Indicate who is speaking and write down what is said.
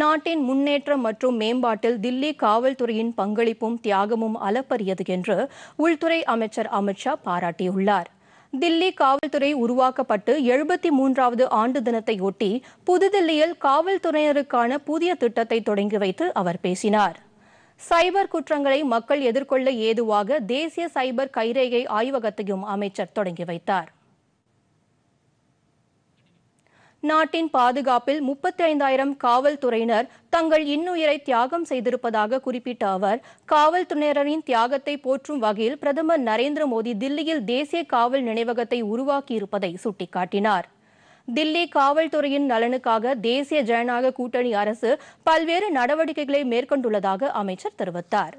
Speaker 1: நாட்டின் முன்னேற்றம் மற்றும் மேம்பாட்டில் தில்லி காவல்துறையின் பங்களிப்பும் தியாகமும் அலப்பரியது என்று உள்துறை அமைச்சர் அமித்ஷா பாராட்டியுள்ளார் தில்லி காவல்துறை உருவாக்கப்பட்டு எழுபத்தி மூன்றாவது ஆண்டு தினத்தையொட்டி புதுதில்லியில் காவல்துறையினருக்கான புதிய திட்டத்தை தொடங்கி வைத்து அவர் பேசினார் சைபர் குற்றங்களை மக்கள் எதிர்கொள்ள ஏதுவாக தேசிய சைபர் கைரேகை ஆய்வகத்தையும் அமைச்சர் தொடங்கி வைத்தார் நாட்டின் பாதுகாப்பில் முப்பத்தி ஐந்தாயிரம் காவல்துறையினர் தங்கள் இன்னுயிரை தியாகம் செய்திருப்பதாக குறிப்பிட்ட அவர் காவல்துறையினரின் தியாகத்தை போற்றும் வகையில் பிரதமர் நரேந்திர மோடி தில்லியில் தேசிய காவல் நினைவகத்தை உருவாக்கியிருப்பதை சுட்டிக்காட்டினார் தில்லி காவல்துறையின் நலனுக்காக தேசிய ஜனநாயக கூட்டணி அரசு பல்வேறு நடவடிக்கைகளை மேற்கொண்டுள்ளதாக அமைச்சர் தெரிவித்தார்